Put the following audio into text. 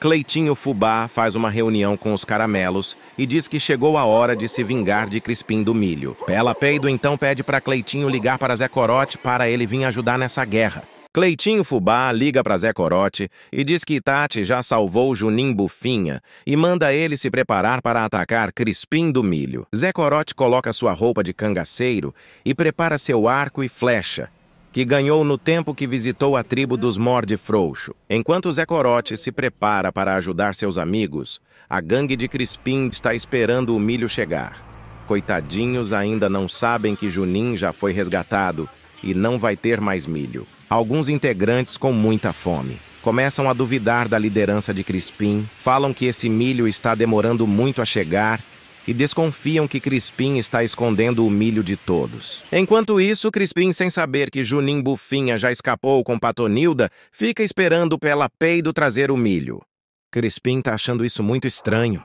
Cleitinho Fubá faz uma reunião com os caramelos e diz que chegou a hora de se vingar de Crispim do Milho. Pela Peido então pede para Cleitinho ligar para Zé Corote para ele vir ajudar nessa guerra. Cleitinho Fubá liga para Zé Corote e diz que Tati já salvou Junim Bufinha e manda ele se preparar para atacar Crispim do Milho. Zé Corote coloca sua roupa de cangaceiro e prepara seu arco e flecha, que ganhou no tempo que visitou a tribo dos Morde Frouxo. Enquanto Zé Corote se prepara para ajudar seus amigos, a gangue de Crispim está esperando o milho chegar. Coitadinhos ainda não sabem que Junim já foi resgatado e não vai ter mais milho. Alguns integrantes com muita fome começam a duvidar da liderança de Crispim, falam que esse milho está demorando muito a chegar e desconfiam que Crispim está escondendo o milho de todos. Enquanto isso, Crispim, sem saber que Junim Bufinha já escapou com Patonilda, fica esperando pela peido trazer o milho. Crispim tá achando isso muito estranho.